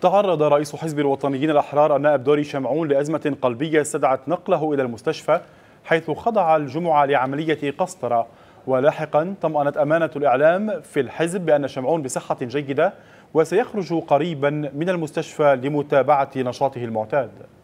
تعرض رئيس حزب الوطنيين الأحرار النائب دوري شمعون لأزمة قلبية استدعت نقله إلى المستشفى حيث خضع الجمعة لعملية قسطرة ولاحقا طمأنت أمانة الإعلام في الحزب بأن شمعون بصحة جيدة وسيخرج قريبا من المستشفى لمتابعة نشاطه المعتاد